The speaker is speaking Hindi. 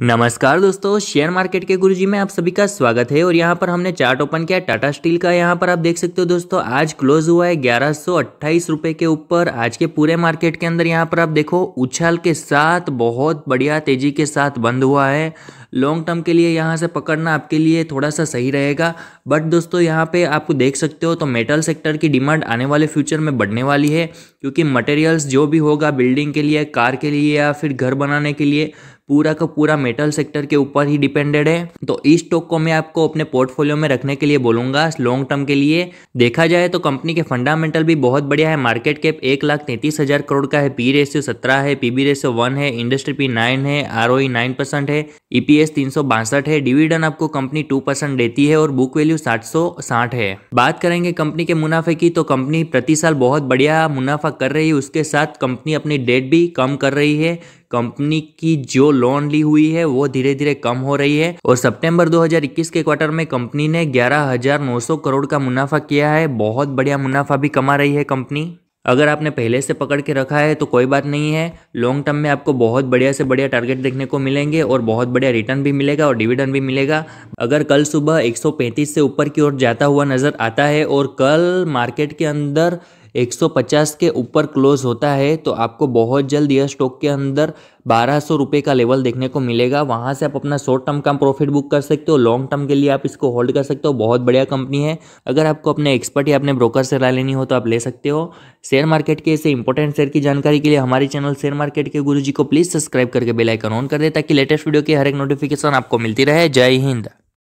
नमस्कार दोस्तों शेयर मार्केट के गुरुजी में आप सभी का स्वागत है और यहाँ पर हमने चार्ट ओपन किया टाटा स्टील का यहाँ पर आप देख सकते हो दोस्तों आज क्लोज हुआ है ग्यारह सौ अट्ठाईस के ऊपर आज के पूरे मार्केट के अंदर यहाँ पर आप देखो उछाल के साथ बहुत बढ़िया तेजी के साथ बंद हुआ है लॉन्ग टर्म के लिए यहाँ से पकड़ना आपके लिए थोड़ा सा सही रहेगा बट दोस्तों यहाँ पे आप देख सकते हो तो मेटल सेक्टर की डिमांड आने वाले फ्यूचर में बढ़ने वाली है क्योंकि मटेरियल्स जो भी होगा बिल्डिंग के लिए कार के लिए या फिर घर बनाने के लिए पूरा का पूरा मेटल सेक्टर के ऊपर ही डिपेंडेड है तो इस स्टॉक को मैं आपको अपने पोर्टफोलियो में रखने के लिए बोलूंगा लॉन्ग टर्म के लिए देखा जाए तो कंपनी के फंडामेंटल भी बहुत बढ़िया है मार्केट कैप एक लाख तैंतीस हज़ार करोड़ का है पी रेशियो सत्रह है पीबी रेशियो वन है इंडस्ट्री पी नाइन है आर ओ नाइन परसेंट है ईपीएस e तीन है डिविडेंड आपको कंपनी टू परसेंट देती है और बुक वैल्यू सात है बात करेंगे कंपनी के मुनाफे की तो कंपनी प्रति साल बहुत बढ़िया मुनाफा कर रही है उसके साथ कंपनी अपनी डेट भी कम कर रही है कंपनी की जो लोन ली हुई है वो धीरे धीरे कम हो रही है और सितंबर 2021 के क्वार्टर में कंपनी ने 11,900 करोड़ का मुनाफा किया है बहुत बढ़िया मुनाफा भी कमा रही है कंपनी अगर आपने पहले से पकड़ के रखा है तो कोई बात नहीं है लॉन्ग टर्म में आपको बहुत बढ़िया से बढ़िया टारगेट देखने को मिलेंगे और बहुत बढ़िया रिटर्न भी मिलेगा और डिविडेंड भी मिलेगा अगर कल सुबह 135 से ऊपर की ओर जाता हुआ नज़र आता है और कल मार्केट के अंदर 150 के ऊपर क्लोज होता है तो आपको बहुत जल्द यह स्टॉक के अंदर बारह सौ रुपये का लेवल देखने को मिलेगा वहाँ से आप अपना शॉर्ट टर्म का प्रॉफिट बुक कर सकते हो लॉन्ग टर्म के लिए आप इसको होल्ड कर सकते हो बहुत बढ़िया कंपनी है अगर आपको अपने एक्सपर्ट या अपने ब्रोकर से राय लेनी हो तो आप ले सकते हो शेयर मार्केट के ऐसे इंपॉर्टेंट शेयर की जानकारी के लिए हमारे चैनल शेयर मार्केट के गुरु को प्लीज़ सब्सक्राइब करके बेलाइकन ऑन कर दे ताकि लेटेस्ट वीडियो की हर एक नोटिफिकेशन आपको मिलती रहे जय हिंद